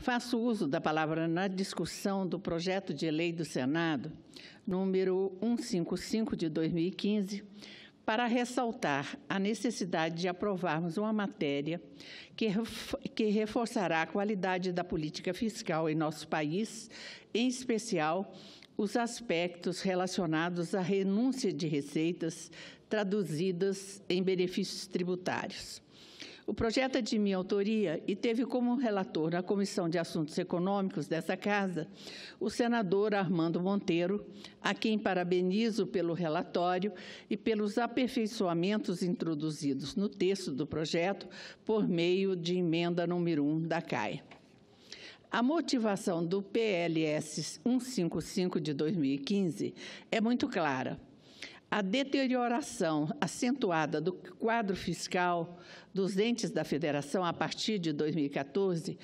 Faço uso da palavra na discussão do projeto de lei do Senado, número 155 de 2015, para ressaltar a necessidade de aprovarmos uma matéria que, que reforçará a qualidade da política fiscal em nosso país, em especial os aspectos relacionados à renúncia de receitas traduzidas em benefícios tributários. O projeto é de minha autoria e teve como relator na Comissão de Assuntos Econômicos dessa Casa o senador Armando Monteiro, a quem parabenizo pelo relatório e pelos aperfeiçoamentos introduzidos no texto do projeto por meio de emenda número 1 da CAI. A motivação do PLS 155 de 2015 é muito clara a deterioração acentuada do quadro fiscal dos entes da federação a partir de 2014,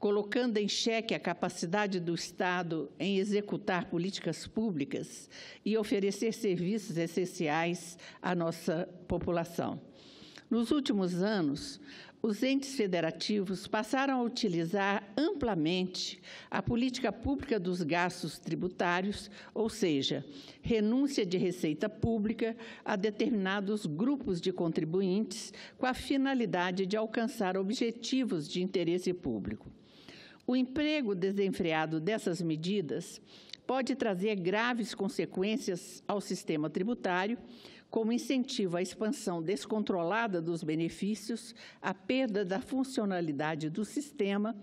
colocando em xeque a capacidade do Estado em executar políticas públicas e oferecer serviços essenciais à nossa população. Nos últimos anos, os entes federativos passaram a utilizar amplamente a política pública dos gastos tributários, ou seja, renúncia de receita pública a determinados grupos de contribuintes com a finalidade de alcançar objetivos de interesse público. O emprego desenfreado dessas medidas pode trazer graves consequências ao sistema tributário, como incentivo à expansão descontrolada dos benefícios, a perda da funcionalidade do sistema,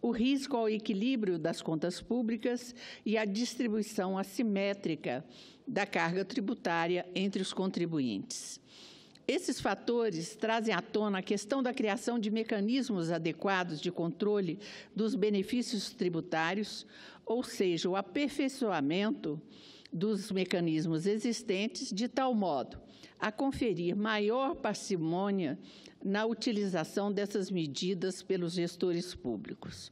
o risco ao equilíbrio das contas públicas e a distribuição assimétrica da carga tributária entre os contribuintes. Esses fatores trazem à tona a questão da criação de mecanismos adequados de controle dos benefícios tributários, ou seja, o aperfeiçoamento dos mecanismos existentes, de tal modo a conferir maior parcimônia na utilização dessas medidas pelos gestores públicos.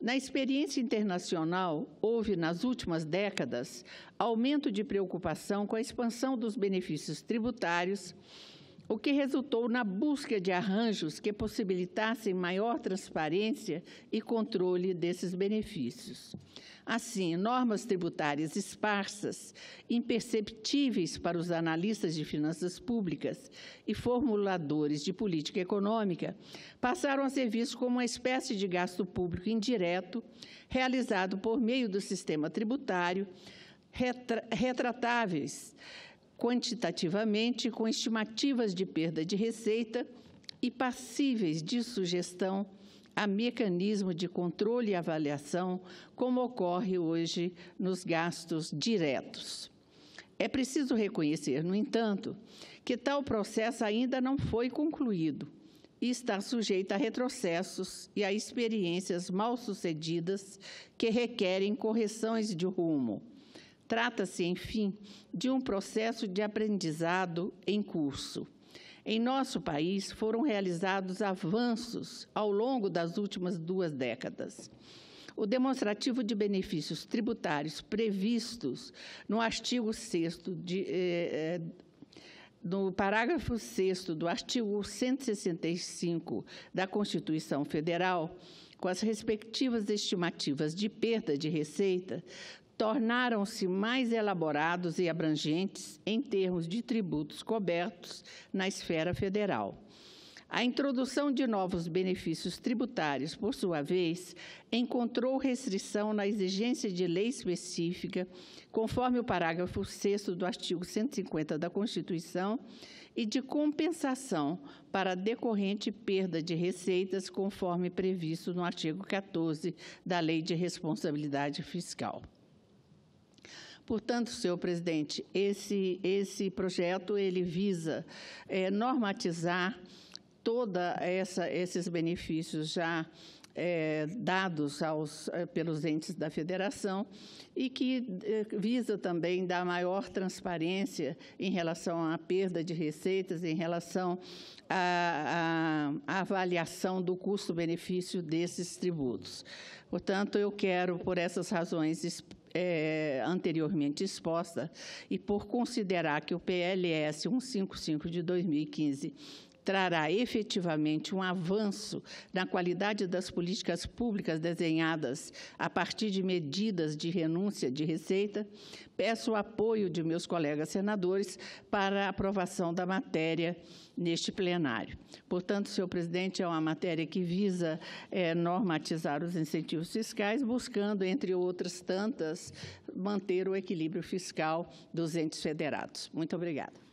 Na experiência internacional, houve nas últimas décadas aumento de preocupação com a expansão dos benefícios tributários o que resultou na busca de arranjos que possibilitassem maior transparência e controle desses benefícios. Assim, normas tributárias esparsas, imperceptíveis para os analistas de finanças públicas e formuladores de política econômica, passaram a ser vistos como uma espécie de gasto público indireto realizado por meio do sistema tributário retratáveis quantitativamente com estimativas de perda de receita e passíveis de sugestão a mecanismo de controle e avaliação, como ocorre hoje nos gastos diretos. É preciso reconhecer, no entanto, que tal processo ainda não foi concluído e está sujeito a retrocessos e a experiências mal sucedidas que requerem correções de rumo Trata-se, enfim, de um processo de aprendizado em curso. Em nosso país, foram realizados avanços ao longo das últimas duas décadas. O demonstrativo de benefícios tributários previstos no artigo 6 de, eh, eh, no parágrafo 6 do artigo 165 da Constituição Federal, com as respectivas estimativas de perda de receita, tornaram-se mais elaborados e abrangentes em termos de tributos cobertos na esfera federal. A introdução de novos benefícios tributários, por sua vez, encontrou restrição na exigência de lei específica, conforme o parágrafo 6 do artigo 150 da Constituição, e de compensação para decorrente perda de receitas, conforme previsto no artigo 14 da Lei de Responsabilidade Fiscal. Portanto, senhor presidente, esse, esse projeto ele visa é, normatizar toda essa esses benefícios já é, dados aos, é, pelos entes da federação e que é, visa também dar maior transparência em relação à perda de receitas, em relação à, à, à avaliação do custo-benefício desses tributos. Portanto, eu quero, por essas razões é, anteriormente exposta, e por considerar que o PLS 155 de 2015 trará efetivamente um avanço na qualidade das políticas públicas desenhadas a partir de medidas de renúncia de receita, peço o apoio de meus colegas senadores para a aprovação da matéria neste plenário. Portanto, senhor presidente, é uma matéria que visa é, normatizar os incentivos fiscais, buscando, entre outras tantas, manter o equilíbrio fiscal dos entes federados. Muito obrigada.